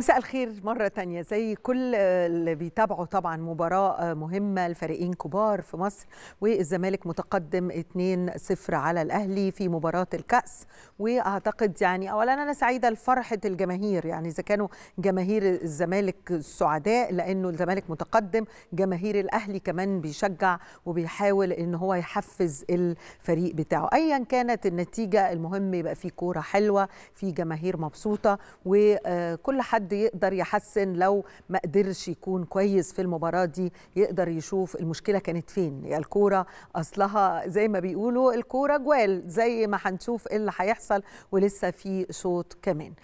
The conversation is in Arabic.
مساء الخير مرة تانية زي كل اللي بيتابعوا طبعا مباراة مهمة لفريقين كبار في مصر والزمالك متقدم 2-0 على الأهلي في مباراة الكأس وأعتقد يعني أولا أنا سعيدة لفرحة الجماهير يعني إذا كانوا جماهير الزمالك السعداء لأنه الزمالك متقدم جماهير الأهلي كمان بيشجع وبيحاول إن هو يحفز الفريق بتاعه أيا كانت النتيجة المهم يبقى في كورة حلوة في جماهير مبسوطة وكل حد حد يقدر يحسن لو ما قدرش يكون كويس في المباراه دي يقدر يشوف المشكله كانت فين هي الكوره اصلها زي ما بيقولوا الكوره جوال زي ما هنشوف إيه اللي هيحصل ولسه في شوط كمان